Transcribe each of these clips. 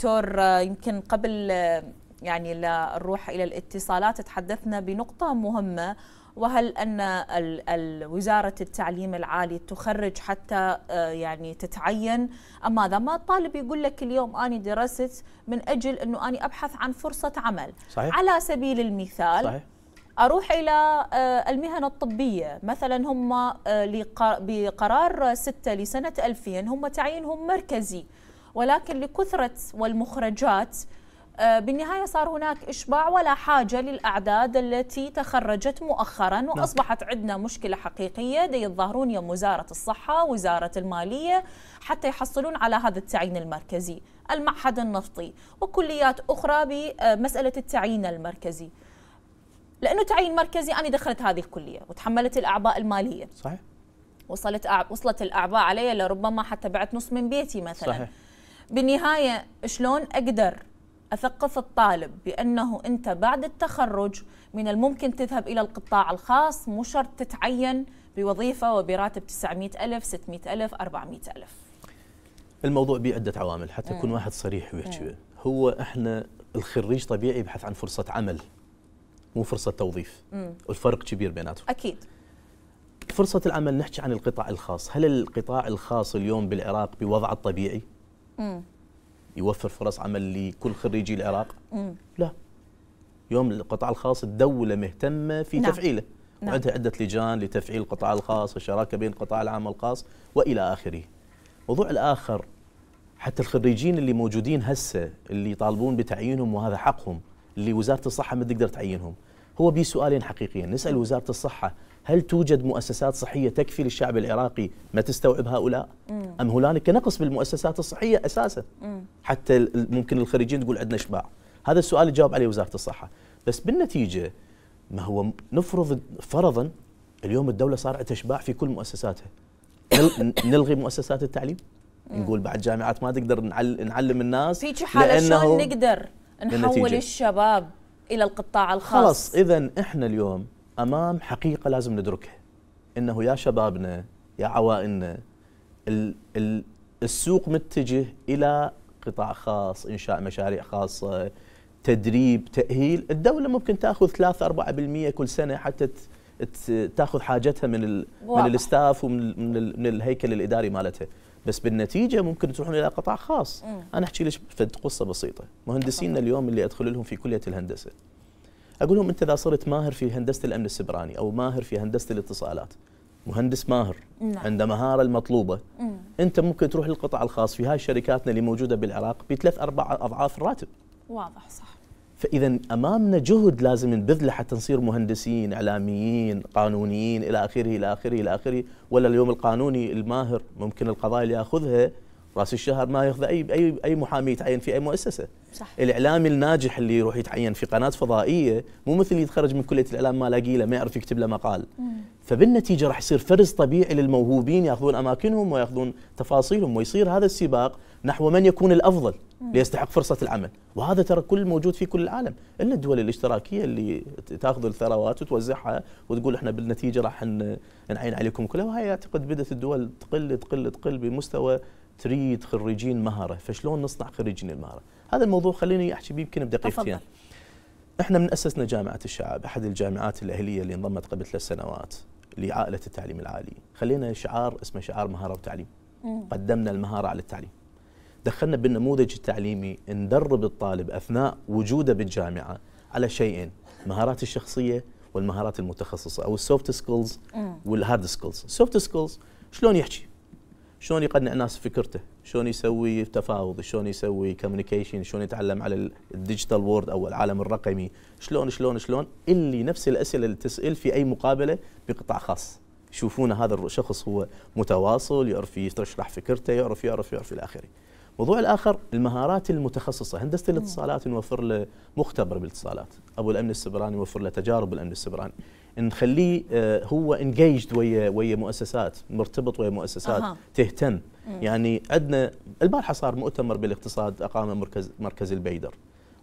دكتور يمكن قبل يعني لا نروح الى الاتصالات تحدثنا بنقطه مهمه وهل ان وزاره التعليم العالي تخرج حتى يعني تتعين ام ماذا؟ ما الطالب يقول لك اليوم انا درست من اجل انه انا ابحث عن فرصه عمل صحيح. على سبيل المثال صحيح. اروح الى آه، المهن الطبيه مثلا هم آه، بقرار 6 لسنه 2000 هم تعيينهم مركزي ولكن لكثرة والمخرجات آه، بالنهايه صار هناك اشباع ولا حاجه للاعداد التي تخرجت مؤخرا نعم. واصبحت عندنا مشكله حقيقيه دي يتظاهرون يوم وزاره الصحه وزاره الماليه حتى يحصلون على هذا التعيين المركزي المعهد النفطي وكليات اخرى بمساله التعيين المركزي لانه تعيين مركزي انا دخلت هذه الكليه وتحملت الاعباء الماليه صحيح وصلت وصلت الاعباء علي لربما حتى بعت نص من بيتي مثلا صحيح. بالنهايه شلون اقدر اثقف الطالب بانه انت بعد التخرج من الممكن تذهب الى القطاع الخاص مو شرط تتعين بوظيفه وبراتب 900 ألف 600 ألف 400 ألف الموضوع به عده عوامل حتى يكون واحد صريح ويحكي هو احنا الخريج طبيعي يبحث عن فرصه عمل مو فرصه توظيف مم. والفرق كبير بيناتهم اكيد فرصه العمل نحكي عن القطاع الخاص هل القطاع الخاص اليوم بالعراق بوضعه الطبيعي يوفر فرص عمل لكل خريجي العراق مم. لا يوم القطاع الخاص الدولة مهتمة في نعم. تفعيله نعم. وعندها عدة لجان لتفعيل القطاع الخاص والشراكة بين القطاع العام والخاص وإلى آخره موضوع الآخر حتى الخريجين اللي موجودين هسه اللي يطالبون بتعيينهم وهذا حقهم اللي وزارة الصحة ما تقدر تعينهم هو بي سؤالين حقيقيين نسأل وزارة الصحة هل توجد مؤسسات صحية تكفي للشعب العراقي ما تستوعب هؤلاء أم هنالك نقص بالمؤسسات الصحية أساسا حتى ممكن الخريجين تقول عندنا شباع هذا السؤال يجاوب عليه وزارة الصحة بس بالنتيجة ما هو نفرض فرضا اليوم الدولة صار عندها شباع في كل مؤسساتها نلغي مؤسسات التعليم نقول بعد جامعات ما تقدر نعلم الناس في حالة شلون نقدر نحول الشباب الى القطاع الخاص خلاص اذا احنا اليوم امام حقيقه لازم ندركها انه يا شبابنا يا عوائلنا ال ال السوق متجه الى قطاع خاص انشاء مشاريع خاصه تدريب تاهيل الدوله ممكن تاخذ 3 4% كل سنه حتى تاخذ حاجتها من من الاستاف ومن من الهيكل الاداري مالتها بس بالنتيجه ممكن تروحون الى قطاع خاص مم. انا احكي لك فد قصه بسيطه مهندسينا اليوم اللي ادخل لهم في كليه الهندسه اقول لهم انت اذا صرت ماهر في هندسه الامن السبراني او ماهر في هندسه الاتصالات مهندس ماهر نعم. عنده مهاره المطلوبه مم. انت ممكن تروح للقطاع الخاص في هاي شركاتنا اللي موجوده بالعراق بثلاث اربع اضعاف الراتب واضح صح فاذا امامنا جهد لازم نبذله حتى نصير مهندسين اعلاميين قانونيين الى اخره الى اخره الى اخره ولا اليوم القانوني الماهر ممكن القضايا اللي ياخذها راس الشهر ما ياخذ اي اي اي محامي يتعين في اي مؤسسه صح. الاعلامي الناجح اللي يروح يتعين في قناه فضائيه مو مثل اللي يتخرج من كليه الاعلام ما لاقي له ما يعرف يكتب له مقال مم. فبالنتيجه راح يصير فرز طبيعي للموهوبين ياخذون اماكنهم وياخذون تفاصيلهم ويصير هذا السباق نحو من يكون الافضل ليستحق فرصة العمل وهذا ترى كل موجود في كل العالم إلا الدول الاشتراكية اللي تأخذ الثروات وتوزعها وتقول إحنا بالنتيجة راح نعين عليكم كلها وهي أعتقد بدأت الدول تقل تقل تقل بمستوى تريد خريجين مهارة فشلون نصنع خريجين المهارة هذا الموضوع خليني أحكي به يمكن بدقيقتين احنا من اسسنا جامعه الشعب احد الجامعات الاهليه اللي انضمت قبل ثلاث سنوات لعائله التعليم العالي خلينا شعار اسمه شعار مهاره وتعليم قدمنا المهاره على التعليم دخلنا بالنموذج التعليمي ندرب الطالب اثناء وجوده بالجامعه على شيئين مهارات الشخصيه والمهارات المتخصصه او السوفت سكيلز والهارد سكيلز السوفت سكيلز شلون يحكي شلون يقنع الناس فكرته شلون يسوي تفاوض شلون يسوي كوميونيكيشن شلون يتعلم على الديجيتال وورد او العالم الرقمي شلون شلون شلون اللي نفس الاسئله اللي تسال في اي مقابله بقطاع خاص يشوفون هذا الشخص هو متواصل يعرف يشرح فكرته يعرف يعرف يعرف الى اخره الموضوع الاخر المهارات المتخصصه هندسه الاتصالات نوفر له مختبر بالاتصالات ابو الامن السبراني يوفر له تجارب الامن السبراني نخليه آه، هو انجيجد ويا ويا مؤسسات مرتبط ويا مؤسسات أه. تهتم يعني عندنا البارحه صار مؤتمر بالاقتصاد اقامه مركز مركز البيدر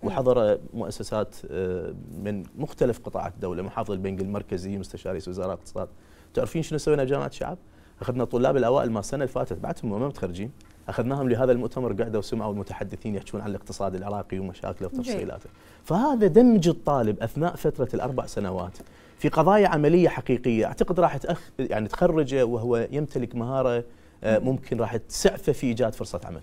وحضر مؤسسات آه، من مختلف قطاعات الدوله محافظ البنك المركزي مستشاري وزاره الاقتصاد تعرفين شنو سوينا بجامعه الشعب؟ اخذنا الطلاب الاوائل ما السنه اللي فاتت بعدهم ما متخرجين اخذناهم لهذا المؤتمر قعدوا وسمعوا المتحدثين يحكون عن الاقتصاد العراقي ومشاكله وتفصيلاته فهذا دمج الطالب اثناء فتره الاربع سنوات في قضايا عمليه حقيقيه اعتقد راح تأخ... يعني تخرجه وهو يمتلك مهاره آه، ممكن راح تسعفه في ايجاد فرصه عمل